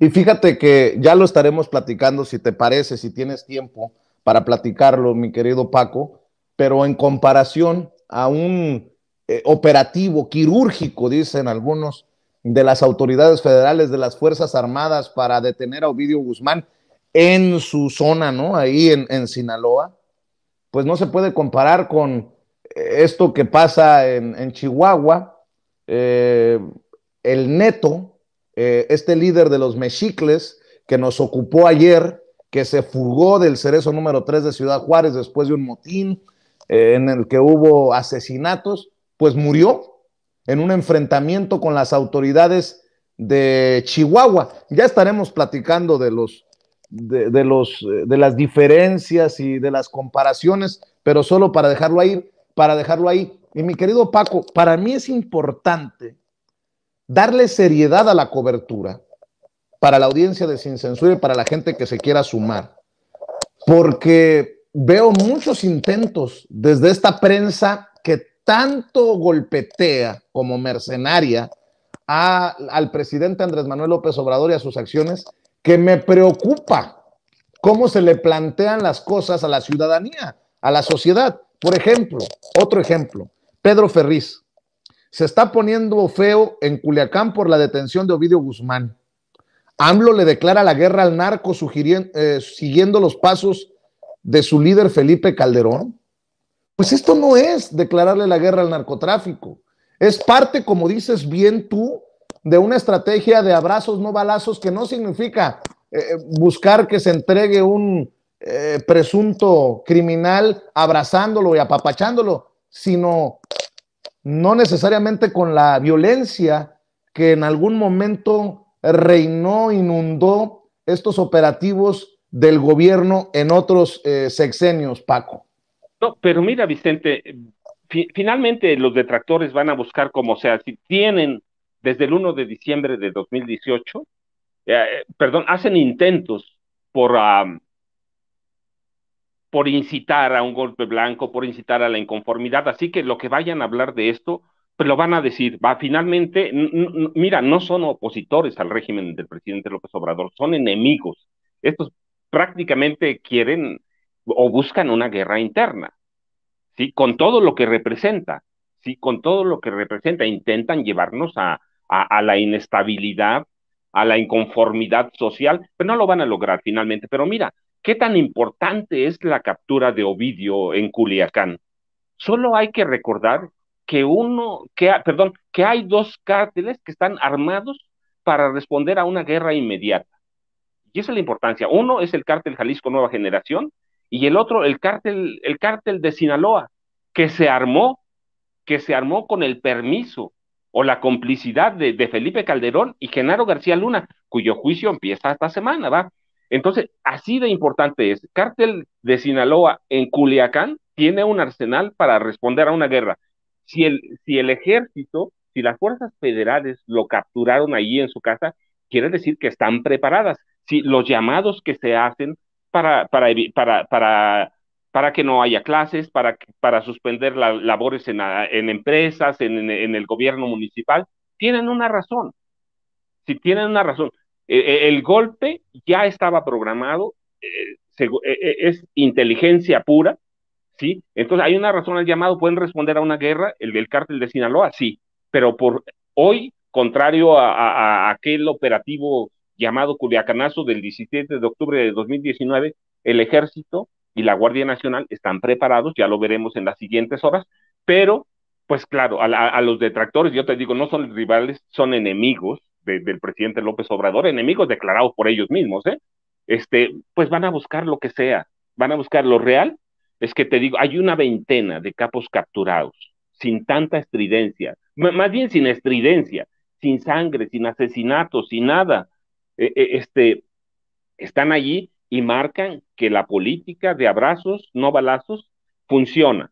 Y fíjate que ya lo estaremos platicando, si te parece, si tienes tiempo para platicarlo, mi querido Paco, pero en comparación a un eh, operativo quirúrgico, dicen algunos, de las autoridades federales, de las Fuerzas Armadas para detener a Ovidio Guzmán en su zona, ¿no? Ahí en, Sinaloa, pues no se puede comparar con eh, esto que pasa en, Chihuahua, eh, el neto, eh, este líder de los mexicles que nos ocupó ayer, que se fugó del cerezo número 3 de Ciudad Juárez después de un motín eh, en el que hubo asesinatos, pues murió en un enfrentamiento con las autoridades de Chihuahua. Ya estaremos platicando de los de, los, eh, de las diferencias y de las comparaciones, pero solo para dejarlo ahí, para dejarlo ahí. Y mi querido Paco, para mí es importante darle seriedad a la cobertura para la audiencia de Sin Censura y para la gente que se quiera sumar. Porque veo muchos intentos desde esta prensa que tanto golpetea como mercenaria al presidente Andrés Manuel López Obrador y a sus acciones, que me preocupa cómo se le plantean las cosas a la ciudadanía, a la sociedad. Por ejemplo, otro ejemplo, Pedro Ferriz, se está poniendo feo en Culiacán por la detención de Ovidio Guzmán. AMLO le declara la guerra al narco eh, siguiendo los pasos de su líder Felipe Calderón. Pues esto no es declararle la guerra al narcotráfico. Es parte, como dices bien tú, de una estrategia de abrazos no balazos que no significa eh, buscar que se entregue un eh, presunto criminal abrazándolo y apapachándolo, sino no necesariamente con la violencia que en algún momento reinó, inundó estos operativos del gobierno en otros eh, sexenios, Paco. No, pero mira, Vicente, eh, finalmente los detractores van a buscar como sea, si tienen desde el 1 de diciembre de 2018, eh, perdón, hacen intentos por por incitar a un golpe blanco, por incitar a la inconformidad. Así que lo que vayan a hablar de esto, pues lo van a decir. Va, finalmente, mira, no son opositores al régimen del presidente López Obrador, son enemigos. Estos prácticamente quieren o buscan una guerra interna, ¿sí? Con todo lo que representa, ¿sí? Con todo lo que representa, intentan llevarnos a la inestabilidad, a la inconformidad social, pero no lo van a lograr finalmente. Pero mira, ¿Qué tan importante es la captura de Ovidio en Culiacán? Solo hay que recordar que uno, que, perdón, que hay dos cárteles que están armados para responder a una guerra inmediata. Y esa es la importancia. Uno es el cártel Jalisco Nueva Generación y el otro el cártel, el de Sinaloa, que se armó, que se armó con el permiso o la complicidad de, de Felipe Calderón y Genaro García Luna, cuyo juicio empieza esta semana, ¿va? Entonces, así de importante es. Cártel de Sinaloa en Culiacán tiene un arsenal para responder a una guerra. Si el, si el ejército, si las fuerzas federales lo capturaron allí en su casa, quiere decir que están preparadas. Si los llamados que se hacen para, para, para, para, que no haya clases, para, para suspender labores en, en empresas, en, en el gobierno municipal, tienen una razón. Si tienen una razón, e, e, el golpe ya estaba programado, eh, e, es inteligencia pura, ¿sí? Entonces, hay una razón al llamado, pueden responder a una guerra, el del cártel de Sinaloa, sí, pero por hoy, contrario a, aquel operativo llamado Culiacanazo del 17 de octubre de 2019, el ejército y la Guardia Nacional están preparados, ya lo veremos en las siguientes horas, pero pues claro, a los detractores, yo te digo, no son rivales, son enemigos, del presidente López Obrador, enemigos declarados por ellos mismos, ¿eh? este, pues van a buscar lo que sea, van a buscar lo real. Es que te digo, hay una veintena de capos capturados, sin tanta estridencia, más bien sin estridencia, sin sangre, sin asesinatos, sin nada. E, e, este, están allí y marcan que la política de abrazos, no balazos, funciona.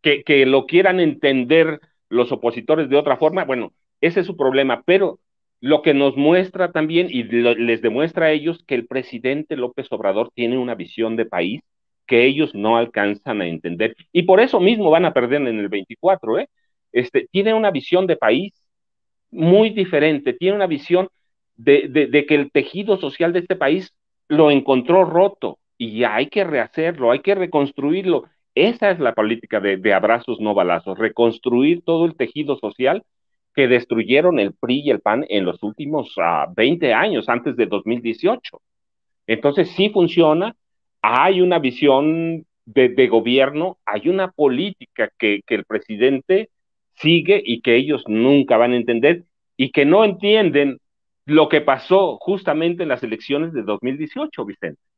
Que, que lo quieran entender los opositores de otra forma, bueno, ese es su problema, pero lo que nos muestra también y les demuestra a ellos que el presidente López Obrador tiene una visión de país que ellos no alcanzan a entender. Y por eso mismo van a perder en el 24, ¿eh? Este, tiene una visión de país muy diferente, tiene una visión de, que el tejido social de este país lo encontró roto y hay que rehacerlo, hay que reconstruirlo. Esa es la política de abrazos, no balazos, reconstruir todo el tejido social que destruyeron el PRI y el PAN en los últimos 20 ah, años, antes de 2018. Entonces sí funciona, hay una visión de, gobierno, hay una política que, que, el presidente sigue y que ellos nunca van a entender y que no entienden lo que pasó justamente en las elecciones de 2018, Vicente.